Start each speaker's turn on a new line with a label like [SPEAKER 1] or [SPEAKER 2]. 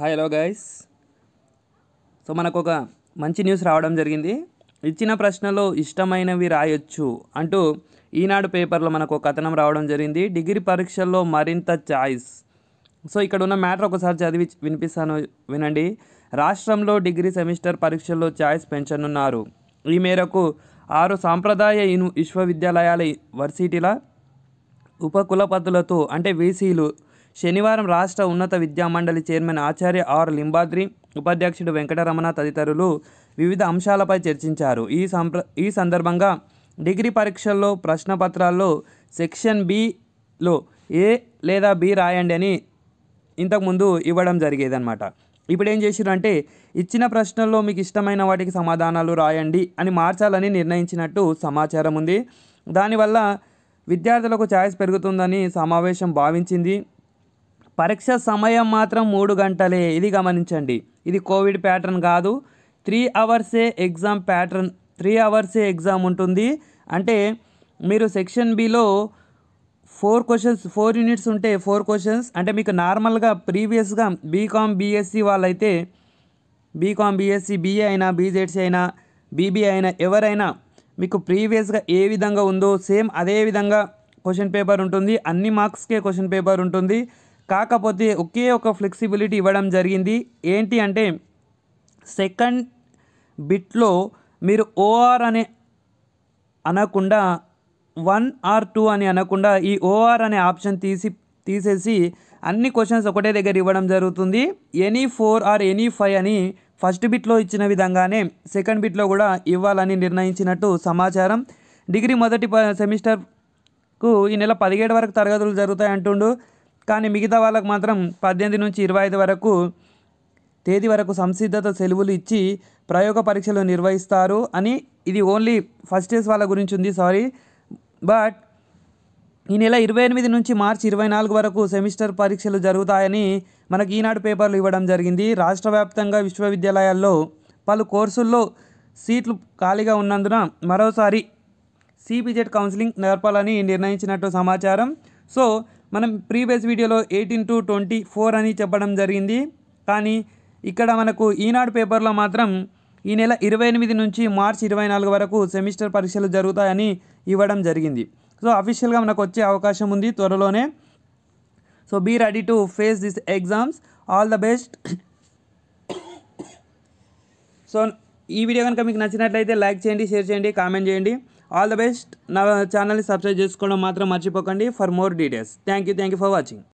[SPEAKER 1] hi hello guys so మనకు ఒక మంచి న్యూస్ రావడం జరిగింది ఇచ్చిన ప్రశ్నలో ఇష్టమైనవి రాయొచ్చు అంటూ ఈనాడు పేపర్లో మనకు ఒక కథనం రావడం జరిగింది డిగ్రీ పరీక్షల్లో మరింత ఛాయిస్ సో ఇక్కడ ఉన్న మ్యాటర్ ఒకసారి చదివి వినిపిస్తాను వినండి రాష్ట్రంలో డిగ్రీ సెమిస్టర్ పరీక్షల్లో ఛాయిస్ పెంచనున్నారు ఈ మేరకు ఆరు సాంప్రదాయ విశ్వవిద్యాలయాల వర్సిటీల ఉపకులపతులతో అంటే వీసీలు శనివారం రాష్ట్ర ఉన్నత విద్యామండలి చైర్మన్ ఆచార్య ఆర్ లింబాద్రి ఉపాధ్యక్షుడు వెంకటరమణ తదితరులు వివిధ అంశాలపై చర్చించారు ఈ సంప్ర ఈ సందర్భంగా డిగ్రీ పరీక్షల్లో ప్రశ్నపత్రాల్లో సెక్షన్ బిలో ఏ లేదా బి రాయండి అని ఇంతకుముందు ఇవ్వడం జరిగేదన్నమాట ఇప్పుడు ఏం చేసిరు అంటే ఇచ్చిన ప్రశ్నల్లో మీకు ఇష్టమైన వాటికి సమాధానాలు రాయండి అని మార్చాలని నిర్ణయించినట్టు సమాచారం ఉంది దానివల్ల విద్యార్థులకు ఛాయిస్ పెరుగుతుందని సమావేశం భావించింది పరీక్ష సమయం మాత్రం మూడు గంటలే ఇది గమనించండి ఇది కోవిడ్ ప్యాటర్న్ కాదు త్రీ అవర్సే ఎగ్జామ్ ప్యాటర్న్ త్రీ అవర్సే ఎగ్జామ్ ఉంటుంది అంటే మీరు section below four questions four units ఉంటే ఫోర్ క్వశ్చన్స్ అంటే మీకు నార్మల్గా ప్రీవియస్గా బీకామ్ బీఎస్సీ వాళ్ళైతే బీకామ్ బీఎస్సీ బీఏ అయినా బీజెడ్సీ అయినా బీబీ అయినా ఎవరైనా మీకు ప్రీవియస్గా ఏ విధంగా ఉందో సేమ్ అదే విధంగా క్వశ్చన్ పేపర్ ఉంటుంది అన్ని మార్క్స్కే క్వశ్చన్ పేపర్ ఉంటుంది కాకపోతే ఒకే ఒక ఫ్లెక్సిబిలిటీ ఇవ్వడం జరిగింది ఏంటి అంటే సెకండ్ బిట్లో మీరు ఓఆర్ అనే అనకుండా వన్ ఆర్ టూ అని అనకుండా ఈ ఓఆర్ అనే ఆప్షన్ తీసి తీసేసి అన్ని క్వశ్చన్స్ ఒకటే దగ్గర ఇవ్వడం జరుగుతుంది any four or any five అని ఫస్ట్ బిట్లో ఇచ్చిన విధంగానే సెకండ్ బిట్లో కూడా ఇవ్వాలని నిర్ణయించినట్టు సమాచారం డిగ్రీ మొదటి సెమిస్టర్కు ఈ నెల పదిహేడు వరకు తరగతులు జరుగుతాయి అంటుండు కానీ మిగతా వాళ్ళకు మాత్రం పద్దెనిమిది నుంచి ఇరవై ఐదు వరకు తేదీ వరకు సంసిద్ధత సెలవులు ఇచ్చి ప్రయోగ పరీక్షలు నిర్వహిస్తారు అని ఇది ఓన్లీ ఫస్ట్ డేస్ వాళ్ళ గురించి ఉంది సారీ బట్ ఈ నెల ఇరవై ఎనిమిది నుంచి మార్చి ఇరవై నాలుగు వరకు సెమిస్టర్ పరీక్షలు జరుగుతాయని మనకు ఈనాడు పేపర్లు ఇవ్వడం జరిగింది రాష్ట్ర వ్యాప్తంగా విశ్వవిద్యాలయాల్లో పలు కోర్సుల్లో సీట్లు ఖాళీగా ఉన్నందున మరోసారి సిపిజెడ్ కౌన్సిలింగ్ నేర్పాలని నిర్ణయించినట్టు సమాచారం సో మనం ప్రీవియస్ వీడియోలో ఎయిటీన్ టు ట్వంటీ ఫోర్ అని చెప్పడం జరిగింది కానీ ఇక్కడ మనకు ఈనాడు పేపర్లో మాత్రం ఈ నెల ఇరవై ఎనిమిది నుంచి మార్చి ఇరవై నాలుగు వరకు సెమిస్టర్ పరీక్షలు జరుగుతాయని ఇవ్వడం జరిగింది సో అఫీషియల్గా మనకు వచ్చే అవకాశం ఉంది త్వరలోనే so be ready to face this exams all the best so ఈ వీడియో కనుక మీకు నచ్చినట్లయితే లైక్ చేయండి షేర్ చేయండి కామెంట్ చేయండి ఆల్ ద బెస్ట్ నా ఛానల్ని సబ్స్క్రైబ్ చేసుకోవడం మాత్రం మర్చిపోకండి for more details thank you thank you for watching